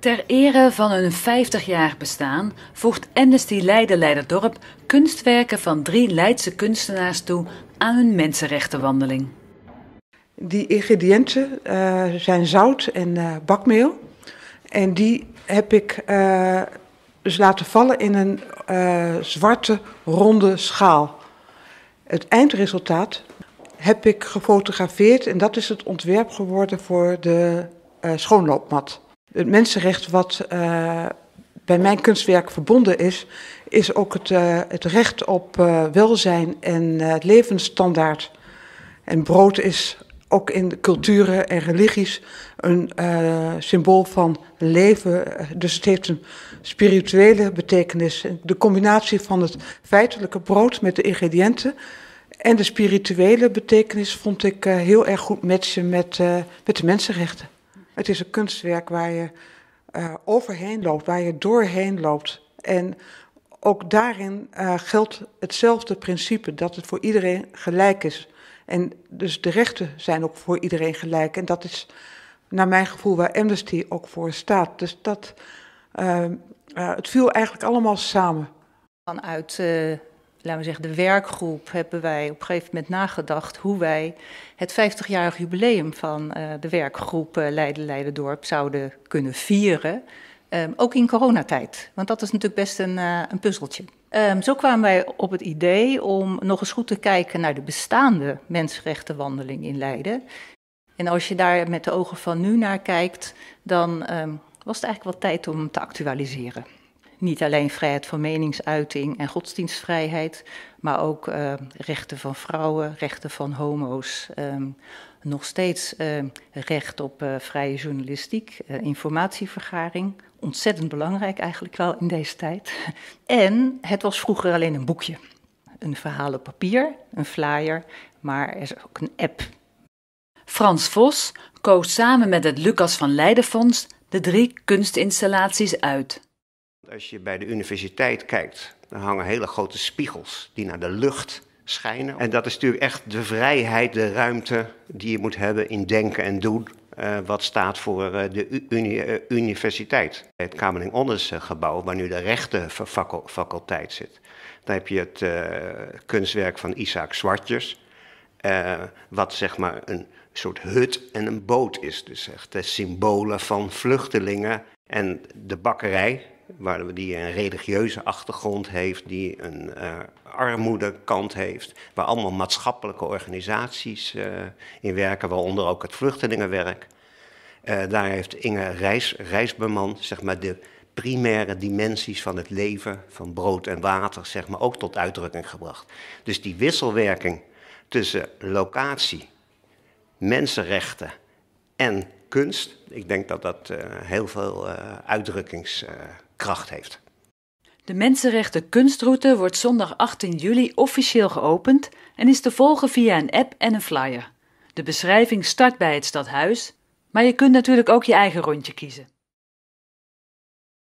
Ter ere van hun 50 jaar bestaan voegt Amnesty Leiden-Leiderdorp kunstwerken van drie Leidse kunstenaars toe aan hun mensenrechtenwandeling. Die ingrediënten eh, zijn zout en eh, bakmeel. En die heb ik eh, dus laten vallen in een zwarte ronde schaal. Het eindresultaat heb ik gefotografeerd en dat is het ontwerp geworden voor de schoonloopmat. Het mensenrecht wat eh, bij mijn kunstwerk verbonden is, is ook het, eh, het recht op eh, welzijn en levensstandaard. En brood is ook in culturen en religies een symbool van leven. Dus het heeft een spirituele betekenis. De combinatie van het feitelijke brood met de ingrediënten en de spirituele betekenis vond ik heel erg goed matchen met, met de mensenrechten. Het is een kunstwerk waar je eh, overheen loopt, waar je doorheen loopt. En ook daarin eh, geldt hetzelfde principe, dat het voor iedereen gelijk is. En dus de rechten zijn ook voor iedereen gelijk. En dat is naar mijn gevoel waar Amnesty ook voor staat. Dus dat, eh, het viel eigenlijk allemaal samen. Vanuit laten we zeggen, de werkgroep hebben wij op een gegeven moment nagedacht hoe wij het 50-jarig jubileum van eh, de werkgroep eh, Leiden-Leidendorp zouden kunnen vieren. Ehm, ook in coronatijd, want dat is natuurlijk best een, eh, een puzzeltje. Ehm, zo kwamen wij op het idee om nog eens goed te kijken naar de bestaande mensenrechtenwandeling in Leiden. En als je daar met de ogen van nu naar kijkt, dan ehm, was het eigenlijk wel tijd om te actualiseren niet alleen vrijheid van meningsuiting en godsdienstvrijheid, maar ook eh, rechten van vrouwen, rechten van homo's. Ehm, nog steeds ehm, recht op eh, vrije journalistiek, eh, informatievergaring. Ontzettend belangrijk eigenlijk wel in deze tijd. En het was vroeger alleen een boekje. Een verhaal op papier, een flyer, maar er is ook een app. Frans Vos koos samen met het Lucas van Leiden Fonds de drie kunstinstallaties uit. Als je bij de universiteit kijkt, dan hangen hele grote spiegels die naar de lucht schijnen. En dat is natuurlijk echt de vrijheid, de ruimte die je moet hebben in denken en doen. Eh, wat staat voor eh, de eh, universiteit. Het Kamerling Onders gebouw, waar nu de faculteit zit. Dan heb je het kunstwerk van Isaac Zwartjes. wat zeg maar een soort hut en een boot is. Dus echt de symbolen van vluchtelingen. En de bakkerij, waar, die een religieuze achtergrond heeft, die een uh, armoedekant heeft, waar allemaal maatschappelijke organisaties eh, in werken, waaronder ook het vluchtelingenwerk. Eh, daar heeft Inge Reis, Reisbeman zeg maar, de primaire dimensies van het leven, van brood en water, zeg maar, ook tot uitdrukking gebracht. Dus die wisselwerking tussen locatie, mensenrechten en kunst. Ik denk dat dat heel veel uh, uitdrukkings kracht heeft. De Mensenrechten Kunstroute wordt zondag 18 juli officieel geopend en is te volgen via een app en een flyer. De beschrijving start bij het stadhuis, maar je kunt natuurlijk ook je eigen rondje kiezen.